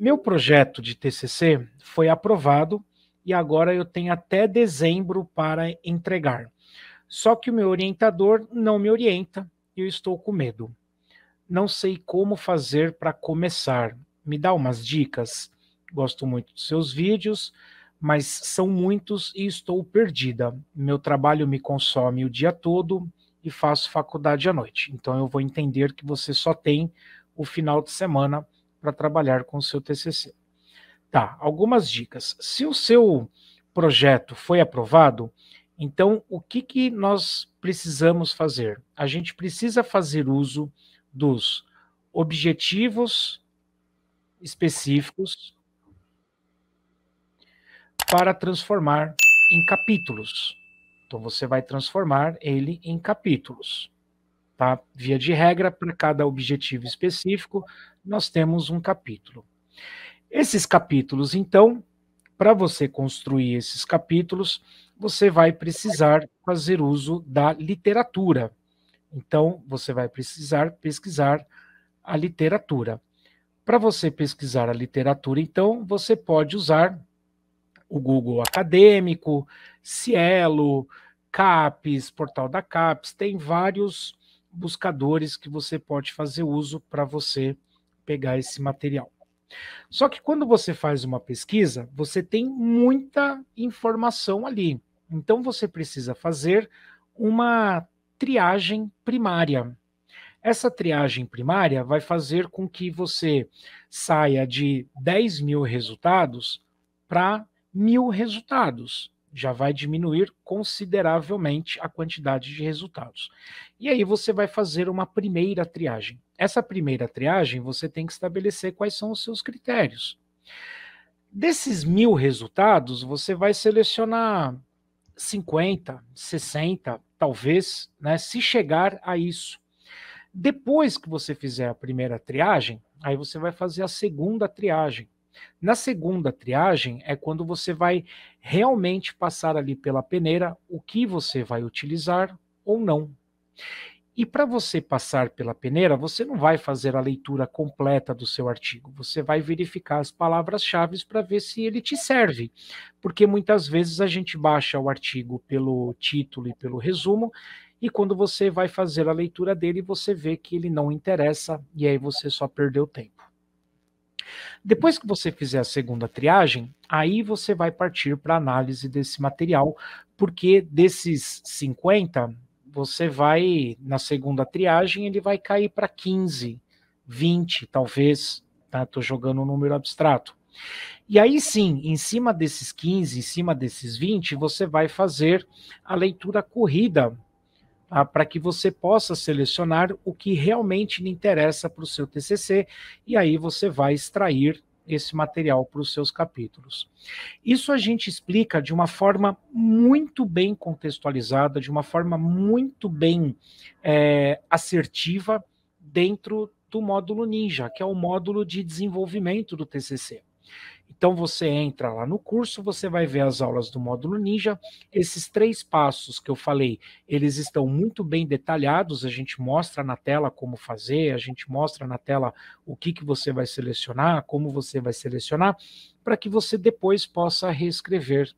Meu projeto de TCC foi aprovado e agora eu tenho até dezembro para entregar. Só que o meu orientador não me orienta e eu estou com medo. Não sei como fazer para começar. Me dá umas dicas. Gosto muito dos seus vídeos, mas são muitos e estou perdida. Meu trabalho me consome o dia todo e faço faculdade à noite. Então eu vou entender que você só tem o final de semana para trabalhar com o seu TCC. Tá, algumas dicas. Se o seu projeto foi aprovado, então o que, que nós precisamos fazer? A gente precisa fazer uso dos objetivos específicos para transformar em capítulos. Então você vai transformar ele em capítulos. Tá? Via de regra, para cada objetivo específico, nós temos um capítulo. Esses capítulos, então, para você construir esses capítulos, você vai precisar fazer uso da literatura. Então, você vai precisar pesquisar a literatura. Para você pesquisar a literatura, então, você pode usar o Google Acadêmico, Cielo, CAPES, Portal da CAPES, tem vários buscadores que você pode fazer uso para você pegar esse material. Só que quando você faz uma pesquisa, você tem muita informação ali. Então você precisa fazer uma triagem primária. Essa triagem primária vai fazer com que você saia de 10 mil resultados para mil resultados já vai diminuir consideravelmente a quantidade de resultados. E aí você vai fazer uma primeira triagem. Essa primeira triagem você tem que estabelecer quais são os seus critérios. Desses mil resultados, você vai selecionar 50, 60, talvez, né, se chegar a isso. Depois que você fizer a primeira triagem, aí você vai fazer a segunda triagem. Na segunda triagem é quando você vai realmente passar ali pela peneira o que você vai utilizar ou não. E para você passar pela peneira, você não vai fazer a leitura completa do seu artigo, você vai verificar as palavras-chave para ver se ele te serve. Porque muitas vezes a gente baixa o artigo pelo título e pelo resumo, e quando você vai fazer a leitura dele, você vê que ele não interessa, e aí você só perdeu tempo. Depois que você fizer a segunda triagem, aí você vai partir para análise desse material, porque desses 50, você vai, na segunda triagem, ele vai cair para 15, 20, talvez, tá? Tô jogando um número abstrato. E aí sim, em cima desses 15, em cima desses 20, você vai fazer a leitura corrida ah, para que você possa selecionar o que realmente lhe interessa para o seu TCC e aí você vai extrair esse material para os seus capítulos. Isso a gente explica de uma forma muito bem contextualizada, de uma forma muito bem é, assertiva dentro do módulo Ninja, que é o módulo de desenvolvimento do TCC. Então você entra lá no curso, você vai ver as aulas do módulo Ninja. Esses três passos que eu falei, eles estão muito bem detalhados. A gente mostra na tela como fazer, a gente mostra na tela o que, que você vai selecionar, como você vai selecionar, para que você depois possa reescrever.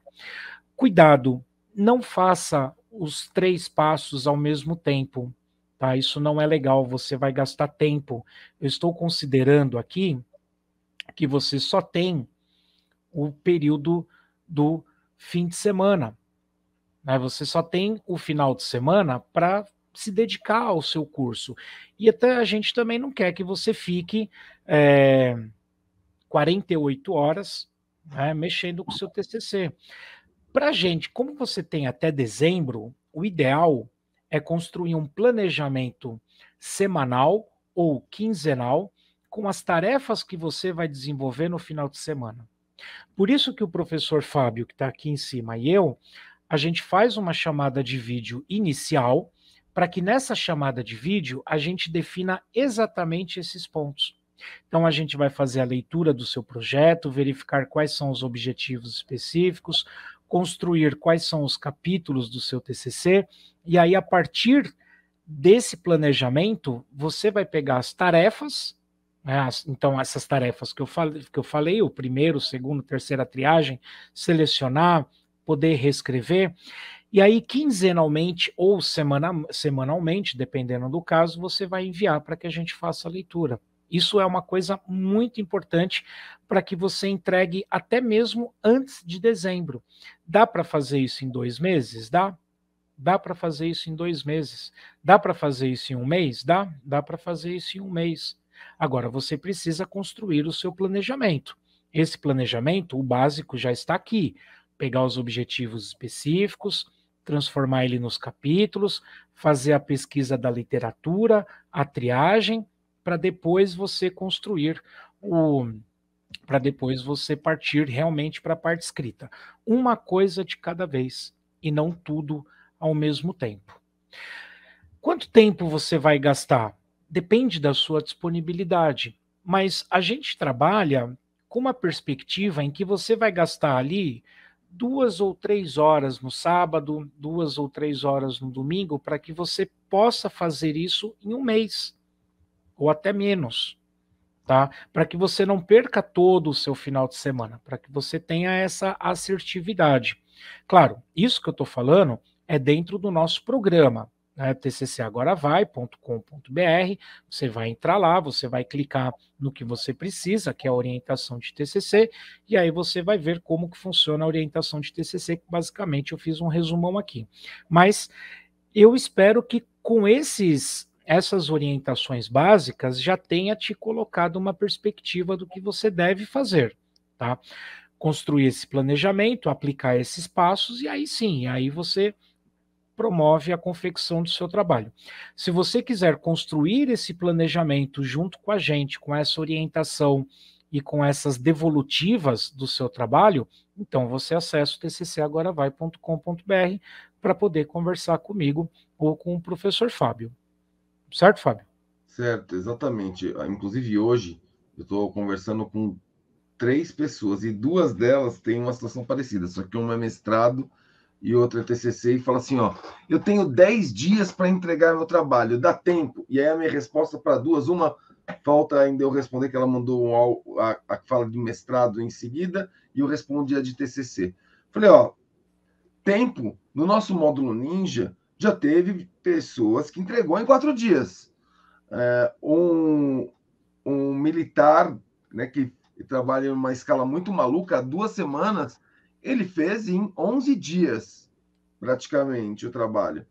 Cuidado, não faça os três passos ao mesmo tempo. Tá, isso não é legal, você vai gastar tempo. Eu estou considerando aqui que você só tem o período do fim de semana. Né? Você só tem o final de semana para se dedicar ao seu curso. E até a gente também não quer que você fique é, eh, 48 horas né, mexendo com o seu TCC. Para gente, como você tem até dezembro, o ideal é construir um planejamento semanal ou quinzenal com as tarefas que você vai desenvolver no final de semana. Por isso que o professor Fábio, que está aqui em cima, e eu, a gente faz uma chamada de vídeo inicial, para que nessa chamada de vídeo a gente defina exatamente esses pontos. Então, a gente vai fazer a leitura do seu projeto, verificar quais são os objetivos específicos, construir quais são os capítulos do seu TCC, e aí, a partir desse planejamento, você vai pegar as tarefas né, então, essas tarefas que eu, falei, que eu falei, o primeiro, segundo, terceira triagem, selecionar, poder reescrever. E aí, quinzenalmente ou semana, semanalmente, dependendo do caso, você vai enviar para que a gente faça a leitura. Isso é uma coisa muito importante para que você entregue até mesmo antes de dezembro. Dá para fazer isso em dois meses? Dá? Dá para fazer isso em dois meses? Dá para fazer isso em um mês? Dá? Dá para fazer isso em um mês. Agora você precisa construir o seu planejamento. Esse planejamento, o básico, já está aqui. Pegar os objetivos específicos, transformar ele nos capítulos, fazer a pesquisa da literatura, a triagem, para depois você construir o. para depois você partir realmente para a parte escrita. Uma coisa de cada vez e não tudo ao mesmo tempo. Quanto tempo você vai gastar? depende da sua disponibilidade. Mas a gente trabalha com uma perspectiva em que você vai gastar ali duas ou três horas no sábado, duas ou três horas no domingo, para que você possa fazer isso em um mês ou até menos, tá? Para que você não perca todo o seu final de semana, para que você tenha essa assertividade. Claro, isso que eu estou falando é dentro do nosso programa né, tccagoravai.com.br, você vai entrar lá, você vai clicar no que você precisa, que é a orientação de TCC, e aí você vai ver como que funciona a orientação de TCC, que basicamente eu fiz um resumão aqui. Mas eu espero que com esses essas orientações básicas já tenha te colocado uma perspectiva do que você deve fazer, tá? Construir esse planejamento, aplicar esses passos e aí sim, aí você promove a confecção do seu trabalho. Se você quiser construir esse planejamento junto com a gente, com essa orientação e com essas devolutivas do seu trabalho, então você acessa o tccagoravai.com.br para poder conversar comigo ou com o professor Fábio. Certo, Fábio? Certo, exatamente. Ah, inclusive hoje eu estou conversando com três pessoas e duas delas têm uma situação parecida, só que uma é mestrado e outra é TCC e fala assim, ó, eu tenho 10 dias para entregar meu trabalho, dá tempo. E aí a minha resposta para duas, uma falta ainda eu responder que ela mandou um, a, a fala de mestrado em seguida e eu respondi a de TCC. Falei, ó, tempo no nosso módulo Ninja já teve pessoas que entregou em quatro dias. É, um, um militar, né, que trabalha em uma escala muito maluca, há duas semanas ele fez em 11 dias, praticamente, o trabalho.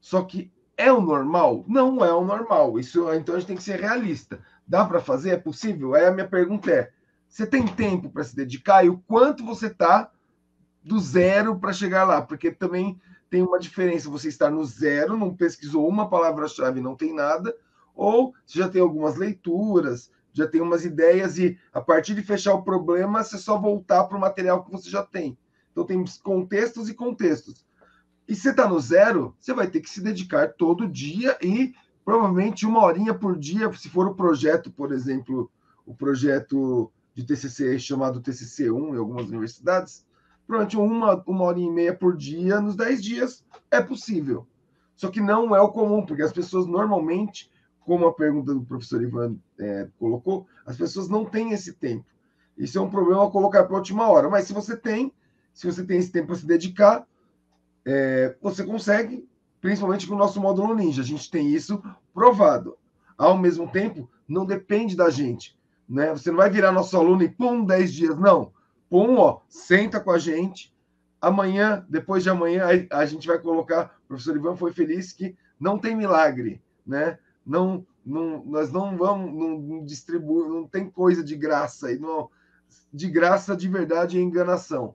Só que é o normal? Não é o normal. Isso, então a gente tem que ser realista. Dá para fazer? É possível? Aí a minha pergunta é: você tem tempo para se dedicar e o quanto você está do zero para chegar lá? Porque também tem uma diferença você estar no zero, não pesquisou uma palavra-chave, não tem nada, ou você já tem algumas leituras, já tem umas ideias e a partir de fechar o problema, você só voltar para o material que você já tem. Então tem contextos e contextos. E se você está no zero, você vai ter que se dedicar todo dia e provavelmente uma horinha por dia, se for o projeto, por exemplo, o projeto de TCC chamado TCC1 em algumas universidades, provavelmente uma, uma hora e meia por dia nos 10 dias é possível. Só que não é o comum, porque as pessoas normalmente como a pergunta do professor Ivan é, colocou, as pessoas não têm esse tempo. Isso é um problema colocar para a última hora. Mas se você tem, se você tem esse tempo para se dedicar, é, você consegue, principalmente com o nosso módulo Ninja. A gente tem isso provado. Ao mesmo tempo, não depende da gente. Né? Você não vai virar nosso aluno e pum, 10 dias. Não. Pum, ó, senta com a gente. Amanhã, depois de amanhã, a, a gente vai colocar. O professor Ivan foi feliz que não tem milagre. Né? não, não nós não vamos não, distribuir, não tem coisa de graça aí, não de graça de verdade é enganação.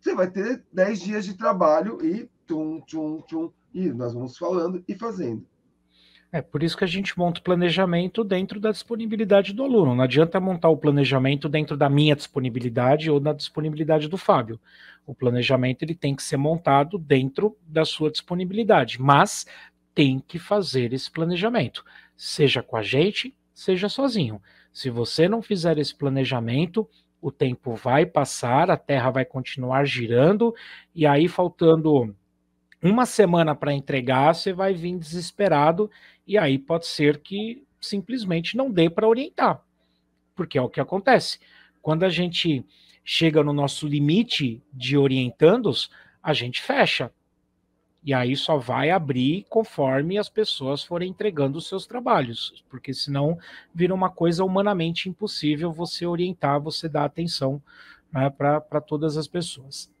Você vai ter 10 dias de trabalho e tum tum tum e nós vamos falando e fazendo. É por isso que a gente monta o planejamento dentro da disponibilidade do aluno. Não adianta montar o planejamento dentro da minha disponibilidade ou na disponibilidade do Fábio. O planejamento ele tem que ser montado dentro da sua disponibilidade, mas tem que fazer esse planejamento, seja com a gente, seja sozinho. Se você não fizer esse planejamento, o tempo vai passar, a Terra vai continuar girando, e aí faltando uma semana para entregar, você vai vir desesperado, e aí pode ser que simplesmente não dê para orientar, porque é o que acontece. Quando a gente chega no nosso limite de orientandos, a gente fecha, e aí só vai abrir conforme as pessoas forem entregando os seus trabalhos, porque senão vira uma coisa humanamente impossível você orientar, você dar atenção né, para todas as pessoas.